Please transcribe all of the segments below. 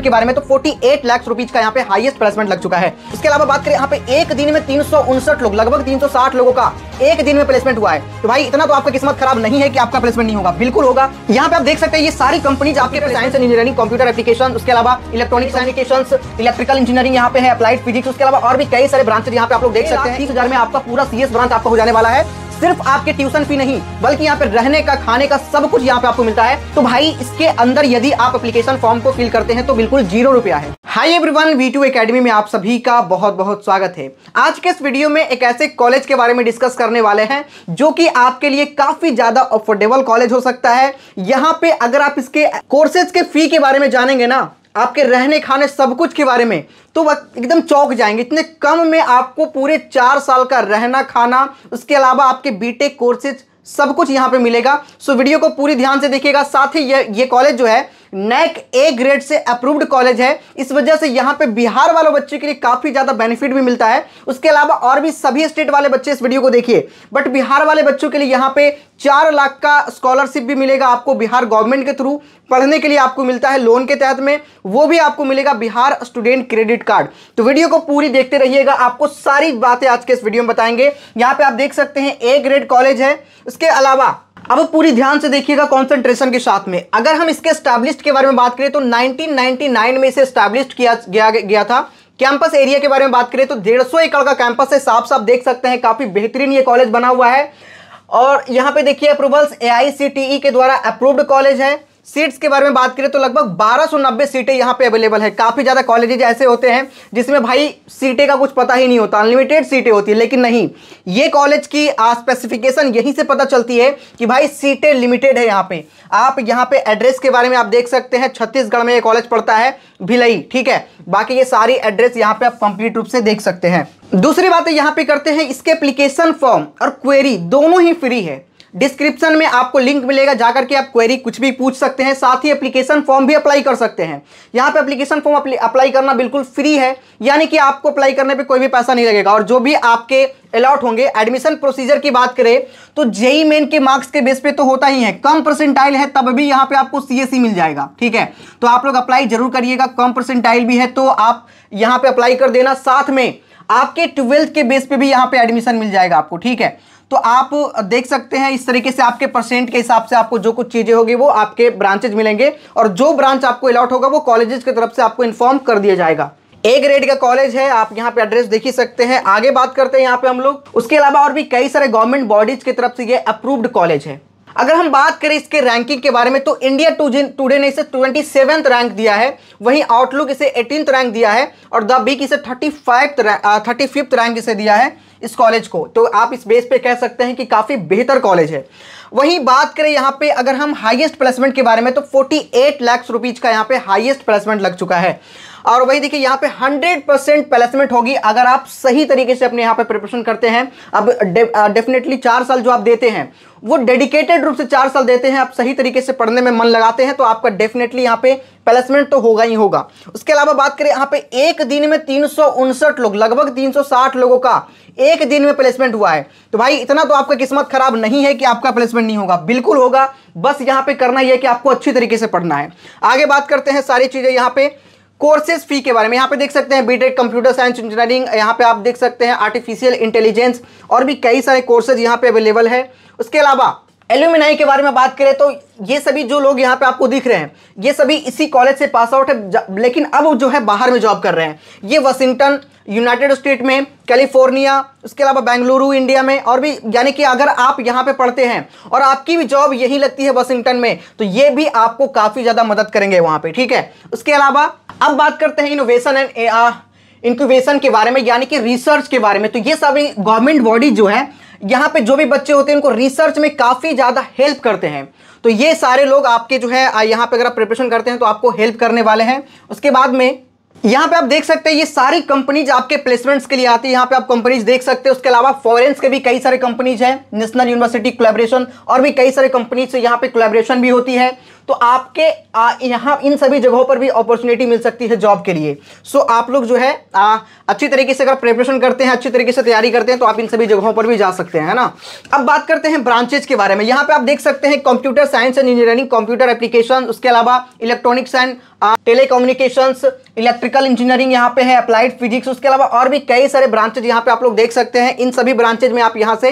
के बारे में तो 48 लाख रुपीज का यहाँ पे हाईएस्ट प्लेसमेंट लग चुका है इसके अलावा बात करें यहाँ पे एक दिन में तीन लोग लगभग 360 लोगों का एक दिन में प्लेसमेंट हुआ है तो भाई इतना तो आपका किस्मत खराब नहीं है कि आपका प्लेसमेंट नहीं होगा बिल्कुल होगा यहाँ पे आप देख सकते हैं ये सारी कंपनीज आपके science and engineering computer application उसके अलावा इलेक्ट्रॉनिक एप्लीकेशन इलेक्ट्रिकल इंजीनियरिंग यहाँ पे है अप्लाइड फिजिक्स उसके अलावा और भी कई सारे ब्रांचेज यहाँ पे आप लोग देख सकते हैं तीस में आपका पूरा सीएस ब्रांच आपका हो जाने वाला है सिर्फ आपके ट्यूशन फी नहीं बल्कि यहाँ पे रहने का खाने का सब कुछ यहाँ पे आपको मिलता है तो भाई इसके अंदर यदि आप एप्लीकेशन फॉर्म को फिल करते हैं तो बिल्कुल जीरो रुपया है hi everyone V two academy में आप सभी का बहुत बहुत स्वागत है आज के इस वीडियो में एक ऐसे कॉलेज के बारे में डिस्कस करने वाले हैं जो कि आपके लिए काफी ज्यादा अफोर्डेबल कॉलेज हो सकता है यहाँ पे अगर आप इसके कोर्सेज के फी के बारे में जानेंगे ना आपके रहने खाने सब कुछ के बारे में तो एकदम चौक जाएंगे इतने कम में आपको पूरे चार साल का रहना खाना उसके अलावा आपके बीटेक कोर्सेज सब कुछ यहाँ पे मिलेगा सो वीडियो को पूरी ध्यान से देखिएगा साथ ही ये ये कॉलेज जो है नैक ए ग्रेड से अप्रूव्ड कॉलेज है इस वजह से यहाँ पे बिहार वालों बच्चों के लिए काफ़ी ज़्यादा बेनिफिट भी मिलता है उसके अलावा और भी सभी स्टेट वाले बच्चे इस वीडियो को देखिए बट बिहार वाले बच्चों के लिए यहाँ पे चार लाख का स्कॉलरशिप भी मिलेगा आपको बिहार गवर्नमेंट के थ्रू पढ़ने के लिए आपको मिलता है लोन के तहत में वो भी आपको मिलेगा बिहार स्टूडेंट क्रेडिट कार्ड तो वीडियो को पूरी देखते रहिएगा आपको सारी बातें आज के इस वीडियो में बताएंगे यहाँ पे आप देख सकते हैं ए ग्रेड कॉलेज है उसके अलावा अब पूरी ध्यान से देखिएगा कंसंट्रेशन के साथ में अगर हम इसके स्टैब्लिश के बारे में बात करें तो 1999 में इसे स्टैब्लिश किया गया गया था कैंपस एरिया के बारे में बात करें तो डेढ़ सौ एकड़ का कैंपस है साफ साफ देख सकते हैं काफ़ी बेहतरीन ये कॉलेज बना हुआ है और यहाँ पे देखिए अप्रूवल्स ए e के द्वारा अप्रूव्ड कॉलेज है सीट्स के बारे में बात करें तो लगभग 1290 सीटें यहाँ पे अवेलेबल है काफ़ी ज़्यादा कॉलेजेज ऐसे होते हैं जिसमें भाई सीटें का कुछ पता ही नहीं होता अनलिमिटेड सीटें होती है लेकिन नहीं ये कॉलेज की स्पेसिफिकेशन यहीं से पता चलती है कि भाई सीटें लिमिटेड है यहाँ पे आप यहाँ पे एड्रेस के बारे में आप देख सकते हैं छत्तीसगढ़ में ये कॉलेज पड़ता है भिलई ठीक है बाकी ये सारी एड्रेस यहाँ पे आप कंप्लीट रूप से देख सकते हैं दूसरी बात यहाँ पे करते हैं इसके एप्लीकेशन फॉर्म और क्वेरी दोनों ही फ्री है डिस्क्रिप्शन में आपको लिंक मिलेगा जाकर के आप क्वेरी कुछ भी पूछ सकते हैं साथ ही एप्लीकेशन फॉर्म भी अप्लाई कर सकते हैं यहाँ पे एप्लीकेशन फॉर्म अप्लाई करना बिल्कुल फ्री है यानी कि आपको अप्लाई करने पे कोई भी पैसा नहीं लगेगा और जो भी आपके अलॉट होंगे एडमिशन प्रोसीजर की बात करें तो जेई मेन के मार्क्स के बेस पे तो होता ही है कम परसेंटाइल है तब भी यहाँ पे आपको सी e मिल जाएगा ठीक है तो आप लोग अप्लाई जरूर करिएगा कम परसेंटाइल भी है तो आप यहाँ पे अप्लाई कर देना साथ में आपके ट्वेल्थ के बेस पे भी यहाँ पे एडमिशन मिल जाएगा आपको ठीक है तो आप देख सकते हैं इस तरीके से आपके परसेंट के हिसाब से आपको जो कुछ चीज़ें होगी वो आपके ब्रांचेज मिलेंगे और जो ब्रांच आपको अलॉट होगा वो कॉलेजेस की तरफ से आपको इन्फॉर्म कर दिया जाएगा ए ग्रेड का कॉलेज है आप यहाँ पे एड्रेस देख ही सकते हैं आगे बात करते हैं यहाँ पे हम लोग उसके अलावा और भी कई सारे गवर्नमेंट बॉडीज की तरफ से ये अप्रूव्ड कॉलेज है अगर हम बात करें इसके रैंकिंग के बारे में तो इंडिया टूडे ने इसे ट्वेंटी सेवेंथ रैंक दिया है वहीं आउटलुक इसे एटीन रैंक दिया है और द बिग इसे thirty five thirty fifth rank इसे दिया है इस कॉलेज को तो आप इस बेस पे कह सकते हैं कि काफ़ी बेहतर कॉलेज है वहीं बात करें यहाँ पे अगर हम हाईएस्ट प्लेसमेंट के बारे में तो 48 लाख रुपीज का यहाँ पे हाईएस्ट प्लेसमेंट लग चुका है और वही देखिए यहाँ पे 100 परसेंट प्लेसमेंट होगी अगर आप सही तरीके से अपने यहाँ पे प्रिपरेशन करते हैं अब डेफिनेटली चार साल जो आप देते हैं वो डेडिकेटेड रूप से चार साल देते हैं आप सही तरीके से पढ़ने में मन लगाते हैं तो आपका डेफिनेटली यहाँ पे प्लेसमेंट तो होगा ही होगा उसके अलावा बात करें यहाँ पे एक दिन में तीन लोग लगभग तीन लोगों का एक दिन में प्लेसमेंट हुआ है तो भाई इतना तो आपका किस्मत खराब नहीं है कि आपका प्लेसमेंट नहीं होगा बिल्कुल होगा बस यहाँ पे करना यह कि आपको अच्छी तरीके से पढ़ना है आगे बात करते हैं सारी चीज़ें यहाँ पे कोर्सेज फी के बारे में यहाँ पे देख सकते हैं बीटेक कंप्यूटर साइंस इंजीनियरिंग यहाँ पे आप देख सकते हैं आर्टिफिशियल इंटेलिजेंस और भी कई सारे कोर्सेज यहाँ पे अवेलेबल है उसके अलावा एल्यूमिनाई के बारे में बात करें तो ये सभी जो लोग यहाँ पे आपको दिख रहे हैं ये सभी इसी कॉलेज से पास आउट है लेकिन अब जो है बाहर में जॉब कर रहे हैं ये वाशिंगटन यूनाइटेड स्टेट में कैलिफोर्निया उसके अलावा बेंगलुरु इंडिया में और भी यानी कि अगर आप यहाँ पे पढ़ते हैं और आपकी भी जॉब यहीं लगती है वाशिंगटन में तो ये भी आपको काफ़ी ज़्यादा मदद करेंगे वहाँ पर ठीक है उसके अलावा अब बात करते हैं इनोवेशन एंड ए इंक्यूबेशन के बारे में यानी कि रिसर्च के बारे में तो ये सभी गवर्नमेंट बॉडी जो है यहाँ पे जो भी बच्चे होते हैं उनको रिसर्च में काफ़ी ज़्यादा हेल्प करते हैं तो ये सारे लोग आपके जो है यहाँ पे अगर आप प्रिपरेशन करते हैं तो आपको हेल्प करने वाले हैं उसके बाद में यहाँ पे आप देख सकते हैं ये सारी कंपनीज आपके प्लेसमेंट्स के लिए आती है यहाँ पे आप कंपनीज देख सकते हैं उसके अलावा फॉरेंस के भी कई सारे कंपनीज हैं नेशनल यूनिवर्सिटी कोलेबरेशन और भी कई सारे कंपनीज से यहाँ पे कोलेबरेशन भी होती है तो आपके यहाँ इन सभी जगहों पर भी अपॉर्चुनिटी मिल सकती है जॉब के लिए सो so, आप लोग जो है आ, अच्छी तरीके से अगर प्रिपरेशन करते हैं अच्छी तरीके से तैयारी करते हैं तो आप इन सभी जगहों पर भी जा सकते हैं ना अब बात करते हैं ब्रांचेज के बारे में यहाँ पर आप देख सकते हैं computer science and engineering computer application उसके अलावा electronics and tele electrical engineering यहाँ पे है अप्लाइड फिजिक्स उसके अलावा और भी कई सारे ब्रांचेज यहाँ पे आप लोग देख सकते हैं इन सभी ब्रांचेज में आप यहाँ से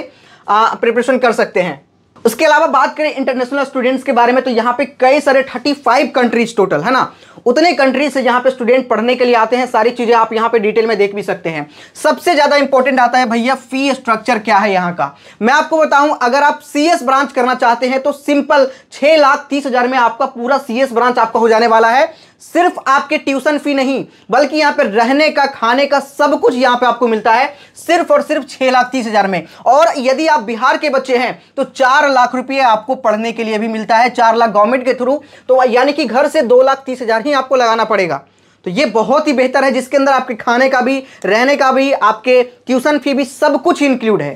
प्रिपरेशन कर सकते हैं उसके अलावा बात करें इंटरनेशनल स्टूडेंट्स के बारे में तो यहाँ पे कई सारे 35 कंट्रीज टोटल है ना उतने कंट्री से यहाँ पे स्टूडेंट पढ़ने के लिए आते हैं सारी चीज़ें आप यहाँ पे डिटेल में देख भी सकते हैं सबसे ज़्यादा इंपॉर्टेंट आता है भैया फी स्ट्रक्चर क्या है यहाँ का मैं आपको बताऊं अगर आप सी ब्रांच करना चाहते हैं तो सिंपल छह लाख तीस हज़ार में आपका पूरा सी ब्रांच आपका हो जाने वाला है सिर्फ आपके ट्यूशन फी नहीं बल्कि यहाँ पे रहने का खाने का सब कुछ यहाँ पे आपको मिलता है सिर्फ और सिर्फ छह लाख तीस हज़ार में और यदि आप बिहार के बच्चे हैं तो चार लाख रुपये आपको पढ़ने के लिए भी मिलता है चार लाख गवर्नमेंट के थ्रू तो यानी कि घर से दो लाख तीस हज़ार ही ही आपको लगाना पड़ेगा तो ये बहुत ही बेहतर है जिसके अंदर आपके खाने का भी रहने का भी आपके ट्यूशन फी भी सब कुछ इंक्लूड है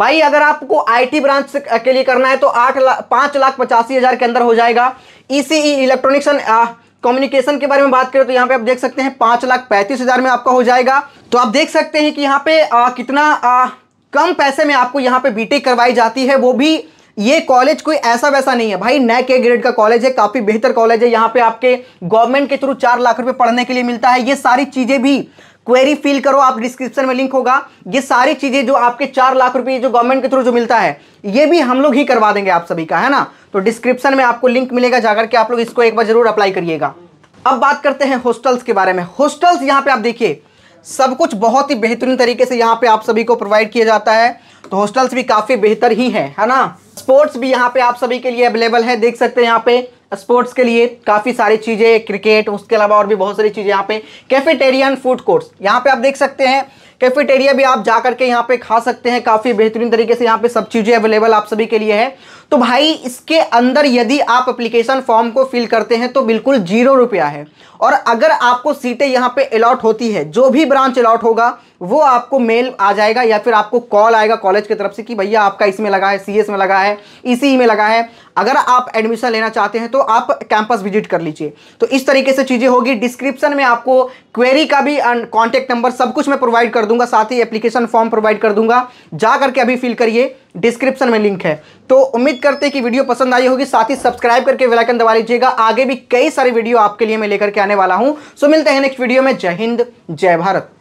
भाई अगर आपको आईटी ब्रांच के लिए करना है तो आठ लाख पाँच लाख पचासी हज़ार के अंदर हो जाएगा ईसीई इलेक्ट्रॉनिक्स एंड कम्युनिकेशन के बारे में बात करें तो यहाँ पे आप देख सकते हैं पाँच लाख पैंतीस हज़ार में आपका हो जाएगा तो आप देख सकते हैं कि यहाँ पे आ, कितना आ, कम पैसे में आपको यहाँ पे बीटेक करवाई जाती है वो भी ये कॉलेज कोई ऐसा वैसा नहीं है भाई नैक ए ग्रेड का कॉलेज है काफ़ी बेहतर कॉलेज है यहाँ पे आपके गवर्नमेंट के थ्रू चार लाख रुपए पढ़ने के लिए मिलता है ये सारी चीज़ें भी क्वेरी फिल करो आप डिस्क्रिप्शन में लिंक होगा ये सारी चीज़ें जो आपके चार लाख रुपए जो गवर्नमेंट के थ्रू जो मिलता है ये भी हम लोग ही करवा देंगे आप सभी का है ना तो डिस्क्रिप्शन में आपको लिंक मिलेगा जाकर के आप लोग इसको एक बार जरूर अप्लाई करिएगा अब बात करते हैं हॉस्टल्स के बारे में हॉस्टल्स यहाँ पे आप देखिए सब कुछ बहुत ही बेहतरीन तरीके से यहाँ पे आप सभी को प्रोवाइड किया जाता है तो हॉस्टल्स भी काफ़ी बेहतर ही है है ना स्पोर्ट्स भी यहाँ पे आप सभी के लिए अवेलेबल है देख सकते हैं यहाँ पे स्पोर्ट्स के लिए काफ़ी सारी चीज़ें क्रिकेट उसके अलावा और भी बहुत सारी चीज़ें यहाँ पे कैफेटेरियन फूड कोर्ट्स यहाँ पे आप देख सकते हैं कैफेटेरिया भी आप जा करके यहाँ पे खा सकते हैं काफ़ी बेहतरीन तरीके से यहाँ पे सब चीज़ें अवेलेबल आप सभी के लिए है तो भाई इसके अंदर यदि आप अप्लीकेशन फॉर्म को फिल करते हैं तो बिल्कुल जीरो रुपया है और अगर आपको सीटें यहाँ पे अलॉट होती है जो भी ब्रांच अलॉट होगा वो आपको मेल आ जाएगा या फिर आपको कॉल आएगा कॉलेज की तरफ से कि भैया आपका इसमें लगा है सीएस में लगा है ईसी में लगा है अगर आप एडमिशन लेना चाहते हैं तो आप कैंपस विजिट कर लीजिए तो इस तरीके से चीज़ें होगी डिस्क्रिप्शन में आपको क्वेरी का भी कॉन्टैक्ट नंबर सब कुछ मैं प्रोवाइड कर दूंगा साथ ही एप्लीकेशन फॉर्म प्रोवाइड कर दूंगा जा करके अभी फिल करिए डिस्क्रिप्शन में लिंक है तो उम्मीद करते हैं कि वीडियो पसंद आई होगी साथ ही सब्सक्राइब करके वेलाइकन दबा लीजिएगा आगे भी कई सारे वीडियो आपके लिए मैं लेकर के आने वाला हूँ सो मिलते हैं नेक्स्ट वीडियो में जय हिंद जय भारत